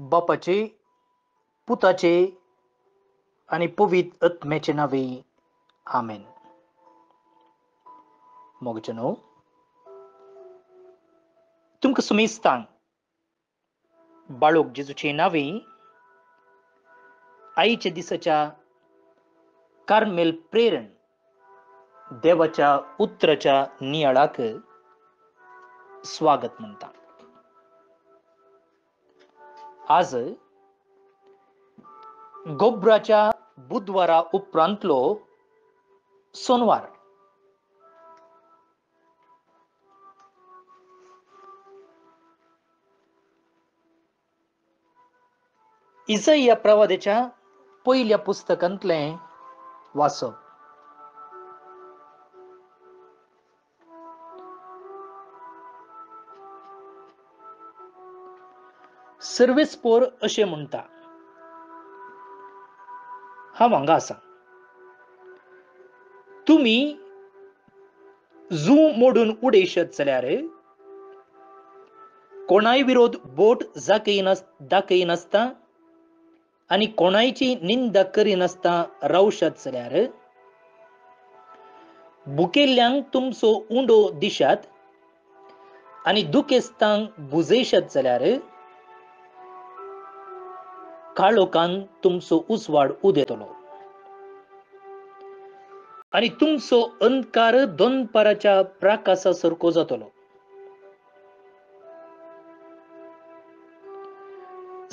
बापाचे पुताचे आणि पवित आत्म्याचे नावे आमेन मग जनो तुमकां सुमेस्तान बाळूक जेजूचे नावे आईच्या दिसाच्या कार्मेल प्रेरण देवाच्या उतराच्या नियाळाक स्वागत म्हणतात आज गोब्राच्या बुधवारा उपरांतलो सोनवार इजय या प्रवादेच्या पहिल्या पुस्तकांतलें वाचप सर्वेच पोर असे म्हणता हा वांगा असा तुम्ही जू मोडून उडेशत जाल्यार कोणाय विरोध बोट जाकयनास दाखयनासता आणि कोणायची निंदा करिनासता रावशत जाल्यार बुकेल्ल्यांक तुमचो उंडो दिशात आणि दुखेस्तांक बुजेशत जाल्यार काळ लोकांक तुमचो उसवाड उदेतलो आणि तुमचो अंधकार दोनपाराच्या प्राकासा सारखो जातलो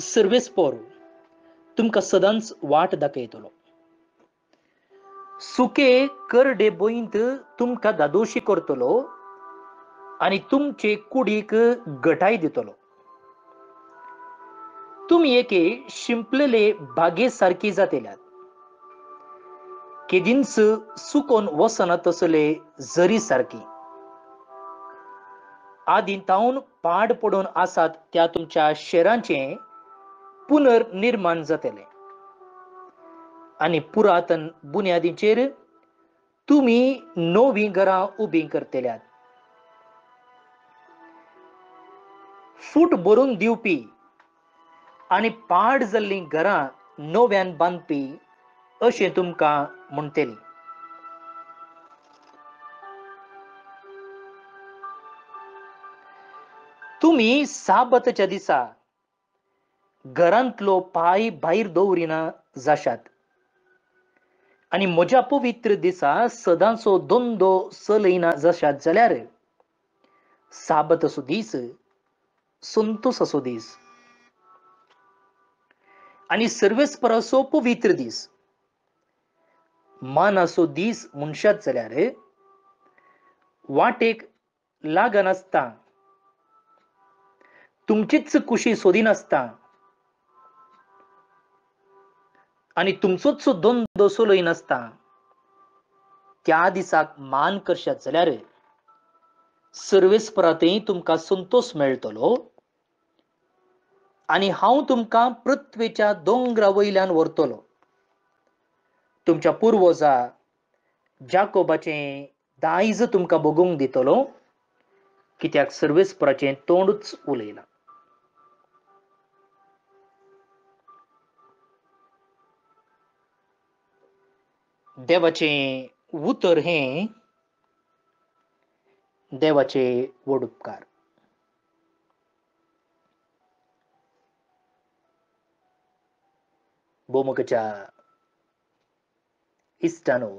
सर्वेस्पोर तुमकां सदांच वाट दाखयतलो सुके करडे बोईंत तुमकां दादोशी करतलो आणि तुमचे कुडीक गटाय दितलो तुम्ही एके शिंपलेले सारखे जातेल्यात केदींच सुकोन वसन तसले जरी सारखी आदिंतावन पाड पडून आसात त्या तुमच्या शेरांचे पुनर्निर्माण जातले आणि पुरातन बुन्यादींचेर तुम्ही नवी घरां उभी करतल्यात फूट भरून दिवपी आणि पाड जल्ली घरा नव्यान बांदपी असे तुमका म्हणटली तुम्ही साबतच्या दिसा घरांतलो पाय भायर दवरिना जाशात आणि म्हज्या पवित्र दिसा सदांचो दोंदो सलयना जशात जाल्यार साबत असो दीस संतोष असो दीस आणि सर्वेस परसोप वित्र दिस मान असो दीस मनशात जाल्यार वाटेक नसता तुमचीच कुशी सोदी नसता आणि तुमचोच द्वंद्व नसता त्या दिसाक मान करशात जाल्यार सर्वेस्परातही तुमका संतोष मेळटलो आणि हांव तुमकां पृथ्वीच्या दोंगरा वयल्यान व्हरतलो तुमच्या पुर्वजा जाकोबाचें दायज तुमकां भोगूंक दितलो कित्याक सर्वेस्पराचें तोंडूच उलयलां देवाचें उतर हें देवाचे वड बोमकचा, 이스타노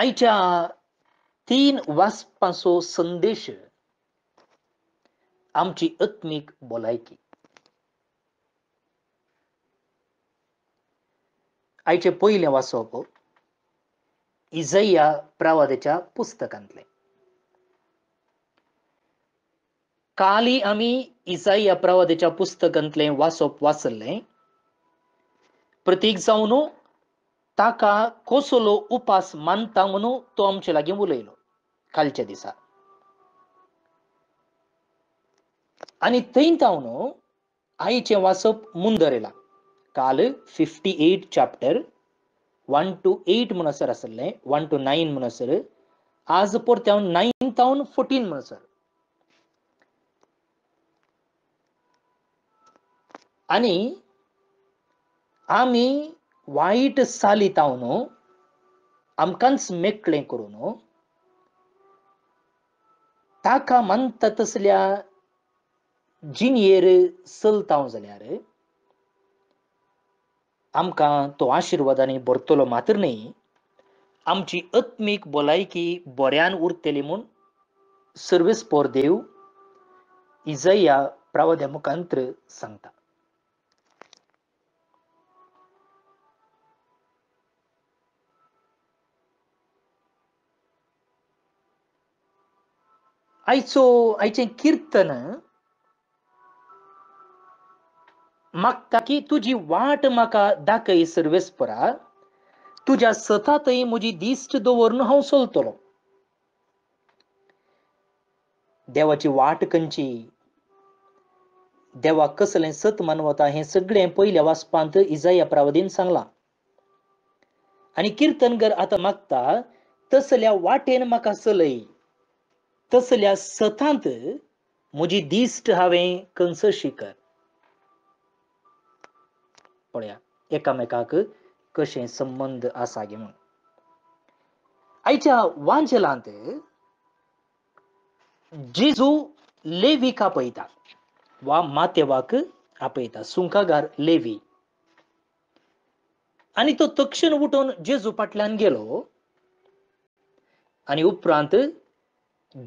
आईच्या तीन वासपासो संदेश आमची आत्मिक बोलायकी आयचे पयलें वाचप इजय्या प्रवादेच्या पुस्तकांतले काली आम्ही इसाई ಪ್ರವಾದೆच्या पुस्तकांतले वाचप वाचले प्रतीक जाऊन ताका कोसलो उपास मानता म्हणून तो आमचे लागीं उलयलो कालच्या दिसा आनी थंय जावन आईचें वाचप मुंदरेला येलां काल fifty eight chapter one two eight म्हणसर आसलें वन टू नायन म्हणसर आज परत्यावन नाईन नायन तावन फोर्टीन म्हणसर आणि आमी वाईट चालीताव न्हू आमकांच मेकळे करून ताका मानता तसल्या जिनियर चलताव जाल्यार आमकां तो आशिर्वादांनी भरतलो मात्र न्ही आमची अत्मीक भलायकी बऱ्यान उरतली म्हूण सर्वेस्पोर देव इजया प्रावध्या मुखांत्र सांगता आयचो आयचें कीर्तन मागता की तुझी वाट म्हाका दाखय सर्वेस्परा तुझ्या सतातय म्हजी दिश्ट दोवरून हांव चलतलो देवाची वाट कंची देवा कसले सत मानवता हें सगळें पयल्या इजा या प्रावधीन सांगलां आनी कीर्तनगर आता मागता तसल्या वाटेन म्हाका चलय तसल्या सतांत मुझी दिश्ट हांवें कंस शिकर पळया एकामेकाक कशें संबंद आसा गे म्हणून आयच्या वांचलांत जेजू लेवीक आपयता वा मातेवाक आपयता सुंकागार लेवी आनी तो तक्षण उठून जेजू फाटल्यान गेलो आनी उपरांत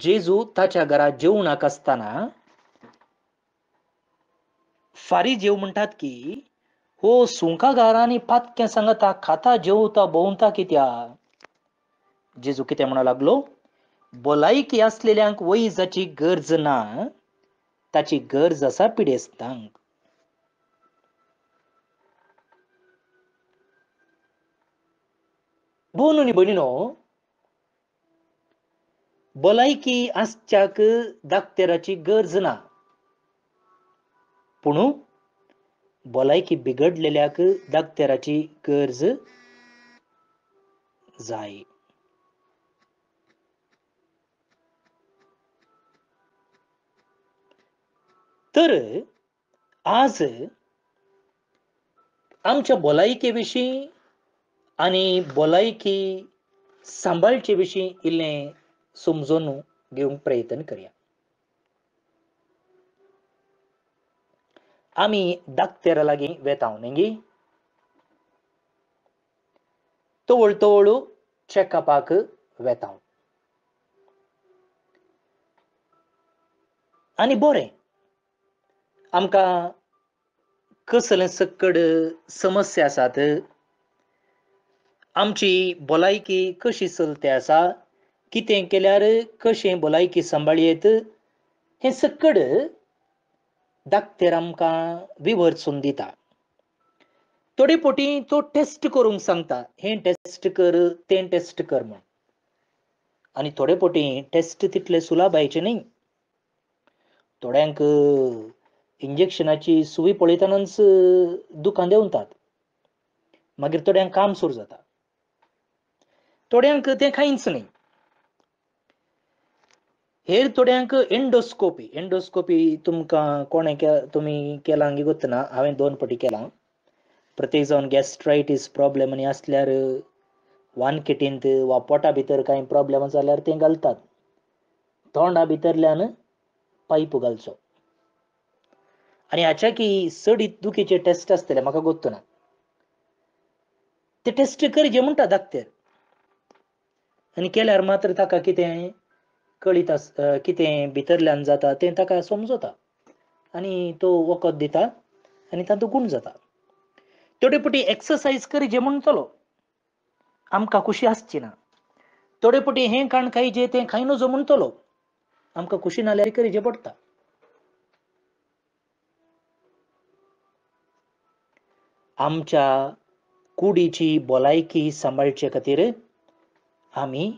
जेजू ताच्या घरा जेवणाक असताना फारी जेव म्हणतात की हो सुंकागारांनी पातक्या सांगता खाता जेवता भोवता कित्या जेजू कित्या म्हणा लागलो भलायकी असलेल्यांक वैजाची गरज ना ताची गरज असा पिडेस्तांक भोवनुनी भलायकी आसच्याक दाकतेराची गरज ना पूण भलायकी बिघडलेल्याक दाकतेराची गरज जाय तर आज आमच्या भलायके विशीं आनी भलायकी सांबाळचे विशीं इल्लें समजून घेऊन प्रयत्न करूया आम्ही दाखतेरा लागी नेंगी तोळ तोळ चेकअपाक ವೆತಾವ್ आणि बोरे आमका कसले सक्कड समस्या आसात आमची भलायकी कशी चलते आसा कितें केल्यार कशें भलायकी सांबाळयेत हें सकड डाक्टर आमकां विवर्सून दिता थोडे पोटी तो टेस्ट करूंक सांगता हें टेस्ट कर तें टेस्ट कर म्हण आनी थोडे फावटी टेस्ट तितले सुलाभायचे न्ही थोड्यांक इंजेक्शनाची सुवी पळयतनाच दुकान देंवतात मागीर थोड्यांक काम सुरू जाता थोड्यांक तें कांयच न्ही हेर थोड्यांक एंडोस्कोपी एंडोस्कोपी तुमकां कोणें के, तुमी केला गोत्त ना हांवें दोन पटी केला प्रत्येक जावन गॅस्ट्रायटीस प्रॉब्लेम आनी आसल्यार वान किटींत वा पोटा भितर कांय प्रॉब्लेम जाल्यार ते घालतात तोंडा भितरल्यान पायप घालचो आनी की सडी दुखीचे टेस्ट आसतले म्हाका गोत्त ना ते टेस्ट करचे म्हणटा दाक्तेर आनी केल्यार मात्र ताका कितें कळीत आस कितें भितरल्यान जाता तें ताका समजता आनी तो वखद दिता आनी तातूंत गूण जाता थोडे पटी एक्सरसाइज जे म्हणटलो आमकां खुशी आसची ना थोडे पटी हें खाण जे तें खाय नजो म्हणटलो आमकां खुशी नाल्यार करचें पडटा आमच्या कुडीची भलायकी सांबाळचे खातीर आमी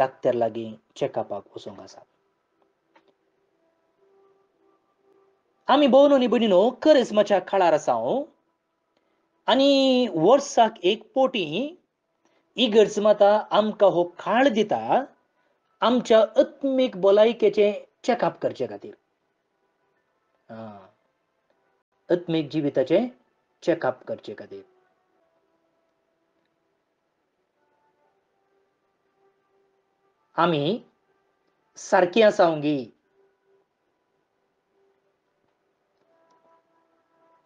닥터락이 체크업하고 우승가사. आम्ही बोनो निबुनीनो करस्माच्या खाळार आसा आनी वर्साक एक पोटी इगर्ज माता आमकां हो खाळ दिता आमच्या अत्मीक भलायकेचे चेकअप करचे खातीर अत्मीक जिविताचे चेकअप करचे खातीर आम्ही सारखी सावंगी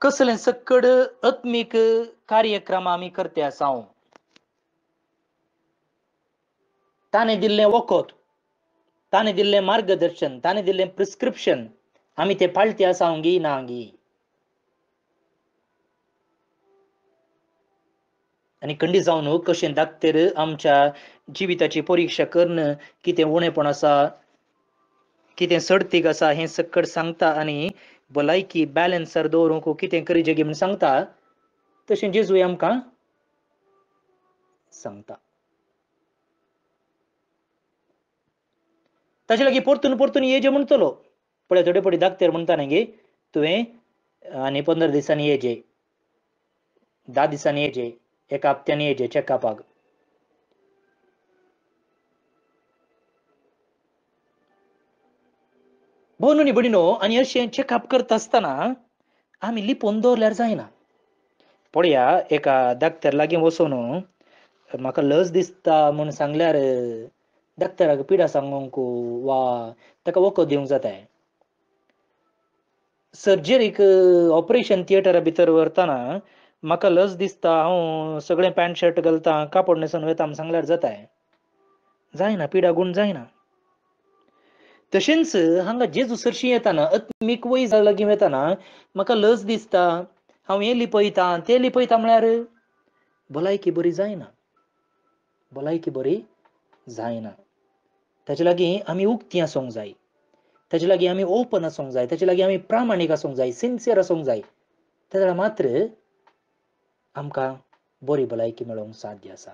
कसले सक्कड आत्मिक कार्यक्रम आम्ही करते असाव ताने दिल्ले वखद ताने दिल्ले मार्गदर्शन ताने दिल्ले प्रिस्क्रिप्शन आम्ही ते पाळते ना नांगी आणि कंडी जावन कसे दाखतेर आमच्या जिविताची परिक्षा करणं कितें उणेपण असा कितें सडतीक असा हे सकट सांगता आणि भलायकी बॅलन्सार दवरूंक कितें करी गे म्हण सांगता तशें जेजूय आमकां सांगता ताचे लागीं परतून परतून जे म्हणतलो पळय थोडे पडी दाखतेर म्हणटा न्ही गे तुवें आनी पंदरा दिसांनी येजे धा दिसांनी येजे எக்க அப்தனியேஜே செக்கப்பாகு भोनुनी बडिनो आणि अशें चॅकअप करता आसतना आमी लिपोवन दवरल्यार जायना पळया एका दाक्तर लागीं वचून म्हाका लस दिसता म्हूण सांगल्यार दाक्तराक पिडा सांगूंक वा ताका वखद दिवंक जाता सर्जरीक ऑपरेशन थिएटरा भितर व्हरतना म्हाका लस दिसता हांव सगळें पॅन्ट शर्ट घालता कापड न्हेसून वेता सांगल्यार जाताय जायना पिडा गूण जायना तशेंच हांगा जेजू सरशी येताना अत्मीक वय लागीं वेताना म्हाका लस दिसता हांव हें लिपयतां तें लिपयता म्हळ्यार भलायकी बरी जायना भलायकी बरी जायना ताचे लागीं आमी उक्ती आसूंक जाय ताचे लागीं आमी ओपन आसूंक जाय ताचे लागीं आमी प्रामाणीक आसूंक जाय सिन्सियर आसूंक जाय तेन्ना मात्र आमकां बरी भलायकी मेळोवंक साध्य आसा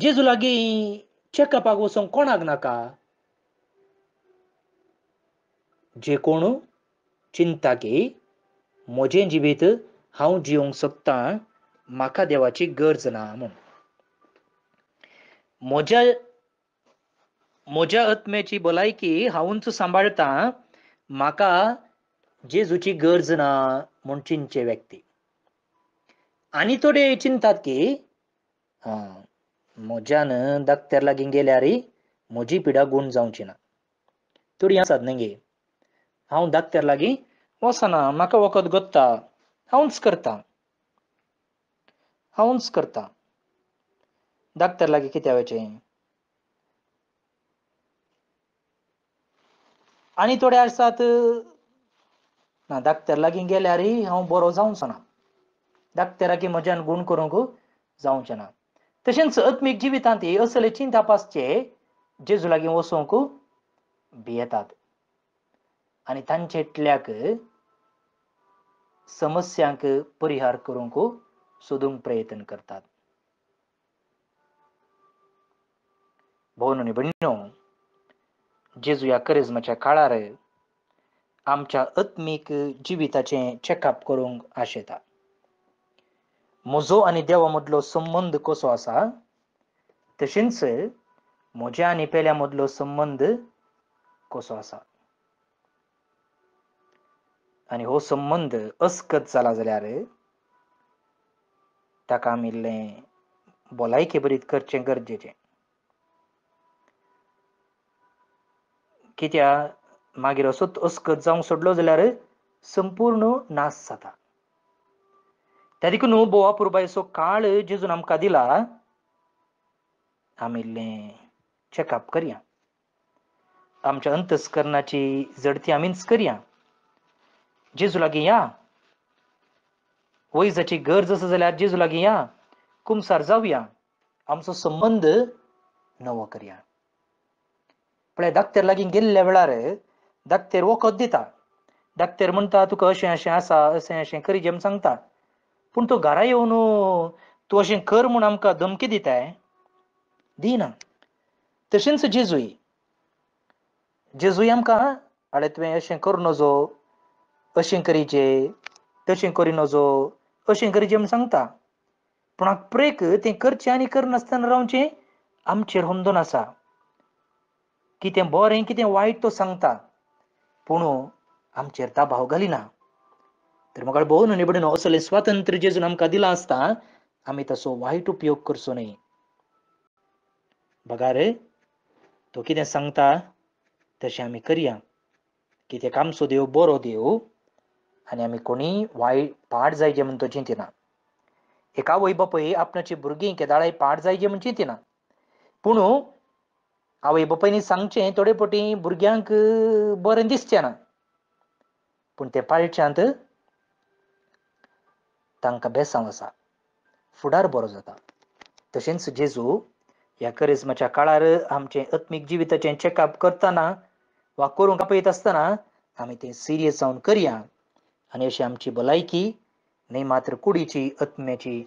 जेजू लागीं चॅकअपाक वचोंक कोणाक नाका जे कोण चिंता की म्हजे जिवीत हांव जिवंक सोदतां म्हाका देवाची गरज ना म्हूण म्हज्या म्हज्या आत्म्याची भलायकी हांवूच सांबाळतां म्हाका जेजूची गरज ना म्हूण चिंचे व्यक्ती आनी थोडे चिंतात की हा म्हज्यान लागे लागीं रे म्हजी पिडा गुण जावची ना थोडी आसात न्ही गे हांव दाखत्यार लागीं वचना म्हाका वखद गोत्ता हांवच करता हांवच करता दाखत्यार लागीं कित्या वचचें आनी थोडे आसात ना 닥터라긴 겔라리 हांव बरो जावंचो ना दाखतेराकी म्हज्यान गुण करूंक जावचें ना तशेंच अत्मीक जिवितांत हे असले चिंता पासचे जेजू लागीं वचूंक भियेतात आनी तांचेटल्याक समस्यांक परिहार करूंक सोदूंक प्रयत्न करतात भोवन आनी भण्ण जेजू ह्या करिजमाच्या काळार आमच्या आत्मीक जिविताचें चेकअप करूंक आशेता म्हजो आनी देवा मदलो संबंध कसो आसा तशेंच म्हज्या आनी पेल्या मदलो संबंध कसो आसा आनी हो संबंध अस्कत जाला जाल्यार ताका आमी इल्लें भलायके बरीत करचें गरजेचें कित्या मागीर असोच अस्कत जावंक सोडलो जाल्यार संपूर्ण नास जाता त्या देखून बोवा पुरबायचो काळ जेजून आमकां दिला आमी इल्लें चॅकअप करया आमच्या अंतस्करणाची जडती आमी करया जेजू लागीं या वैजाची गरज आसा जाल्यार जेजू लागीं या कुमसार जावया आमचो संबंद नवो करया पळय धाकट्या लागीं गेल्ल्या वेळार डाक्टर वखद दिता धाकटेर म्हणटा तुका अशें अशें आसा अशें अशें करी जेम सांगता पूण तो घरा येवन तूं अशें कर म्हूण आमकां धमकी दिताय दिना तशेंच जेजूय जेजूय आमकां आडे तुवें अशें करूं नजो अशें करीचे तशें करी नजो अशें करीचे म्हण सांगता पूण आपरेक तें करचें आनी करनासतना रावचें आमचेर हुमदून आसा कितें बरें कितें वायट तो सांगता पूणू आमचेर भाव घालिना तर म्हाका भोवन आनी बडेन असले स्वातंत्र्य जेजून आमकां दिलां आसता आमी तसो वायट उपयोग करचो न्ही बघा रे तो कितें सांगता तशें आमी करया काम सो देव बरो देव आनी आमी कोणी वायट पाड जायचे म्हणतो तो चिंतिना एका वय बापूय आपणाची भुरगीं केदाळाय पाड जायचे म्हण चिंतिना पूण आवय बापायनी सांगचे थोडे फावटी भुरग्यांक बरें दिसचें ना पूण ते पाळच्यांत तांकां बेसांव आसा फुडार बरो जाता तशेंच जेजू ह्या करिस्माच्या काळार आमचे आत्मीक जिविताचें चेकअप करतना वा करूंक आपयत आसतना आमी तें सिरियस जावन करया आनी अशी आमची भलायकी न्ही मात्र कुडीची आत्म्याची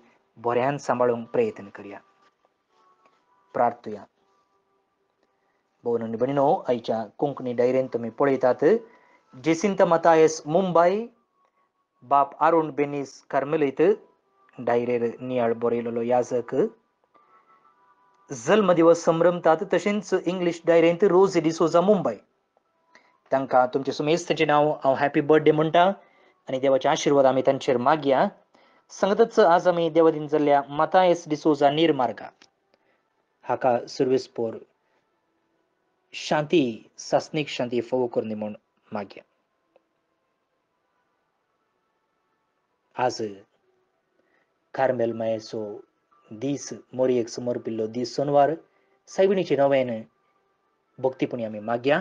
बऱ्यान सांबाळूंक प्रयत्न करया प्रार्थुया आणि बनिनो आईच्या कोंकणी डायरेन तुम्ही पळयतात जेसिंत मतायस मुंबई बाप अरुण बेनीस कार्मेलीत डायरेर नियाळ बोरेलोलो याजक जल्म दिवस संभ्रमतात तशेंच इंग्लिश डायरेंत रोज डिसोजा मुंबई तांकां तुमचे सुमेस्त नाव नांव हांव हॅपी बर्थडे म्हणटा आनी देवाचे आशिर्वाद आमी तांचेर मागया संगतच आज आमी देवादीन जाल्ल्या मतायस डिसोजा निर्मार्गा हाका सर्विस पोर शांती शांती शांती कर निमण माग्या आज कार्मेलमयाचो दीस मोरयेक समोर पिल्लो दीस सोनवार सायबिणीचे नव्यान भक्तीपणी आमी मागया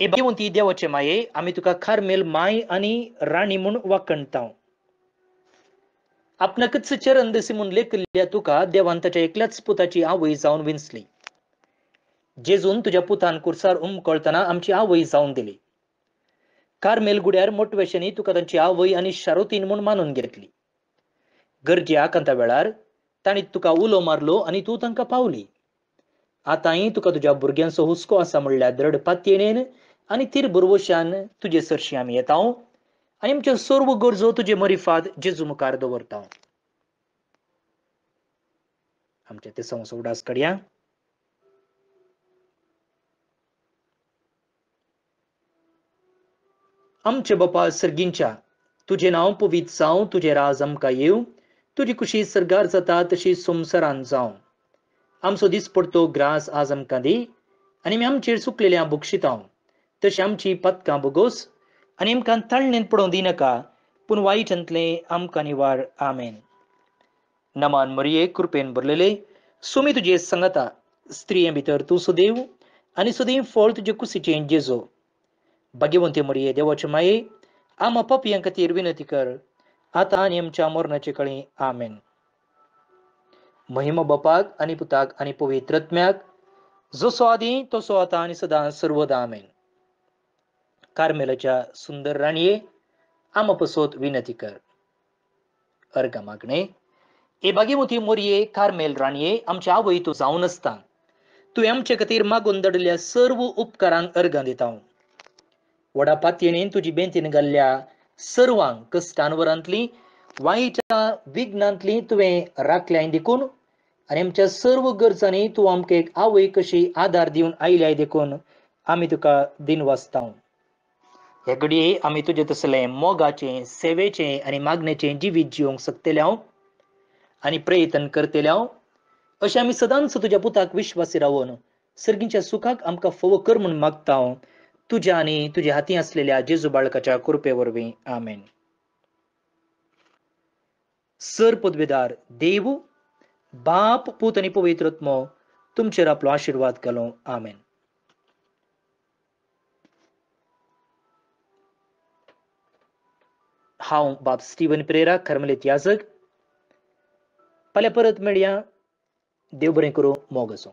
हे भाग्यवंती देवाचे माये आमी तुका खारमेल माय आनी राणी म्हूण वाकणताव आपणाकच चरण दसी म्हूण लेखल्या तुका देवान एकल्याच पुताची आवय जावन विंचली जेजून तुझ्या पुतान उम कळताना आमची आवई जावन दिली कार्मेल गुड्यार मोटवेशनी तुका तांची आवई आणि शारोतीन म्हूण मानून घेतली गरजे आता वेळार तांणी तुका उलो मारलो आणि तूं तांकां पावली आतांय तुका तुज्या भुरग्यांचो हुस्को आसा म्हणल्यार दृढ पातयेणेन आनी तीर बुरवशान तुजे सरशी आमी येता आनी आमच्यो सर्व गरजो तुजे मरिफात जेजू मुखार दवरता आमचे ते संसोडास कडया आमचे बापा सर्गींच्या तुझे नाव पवित जावं तुझे राज आमकां येव तुजी खुशी सरगार जाता तशी संसारान जावं आमचो दीस पडतो ग्रास आज आमकां दी आनी आमी आमचेर सुकलेल्या बुक्षितांव तशी आमची पदकां भोगोस आनी आमकां तळणेंत पडोवं दिनाका पूण वायटांतले आमकां निवार आमेन नमान मरिये कृपेन भरलेले सुमी तुजे सांगता स्त्रिये भितर तूं सुदैव आनी सुदैव फळ तुजे कुसीचें जेजो Băghiunte mărie, deoarece माये आम am apăpie विनती कर ticăr, ata आमच्या ce amornă आमेन călin, amen. महिम बपाग आणि पुताग आणि पवित्रत्म्याग जो स्वादी तो स्वता आणि सदा सर्वदा आमेन कार्मेलाच्या सुंदर राणीये पसोत विनती कर अर्गा मागणे ए बागीमती मोरये कार्मेल राणीये आमच्या आवय तू जाऊन असता तू आमचे खातीर मागून दडल्या सर्व उपकारांक अर्ग दिता वडा पातयेणेन तुजी बेंतीन घाल्ल्या सर्वांग कस्टांवरांतली वाईच्या विघ्नांतली तुवें राखल्याय देखून आणि आमच्या सर्व गरजांनी तूं आमकां एक आवय कशी आदार दिवन आयल्याय देखून आम्ही तुका दिन वाचता हे घडये आमी तुजें तसलें मोगाचें सेवेचें आनी मागणेचें जिवीत जिवंक हांव आनी प्रयत्न करतल्याव अशें आमी सदांच तुज्या पुताक विश्वासी रावून सर्गींच्या सुखाक आमकां फव कर म्हूण मागता हांव तुझ्या आणि तुझ्या हाती असलेल्या जेजू बाळकाच्या कृपेवर वे आमेन सर पदवीदार देव बाप पूत आणि पवित्रत्म तुमचेर आपलो आशीर्वाद घालो आमेन हांव बाप स्टीवन प्रेरा खरमलेत याजक फाल्यां परत मेळया देव बरें करूं मोग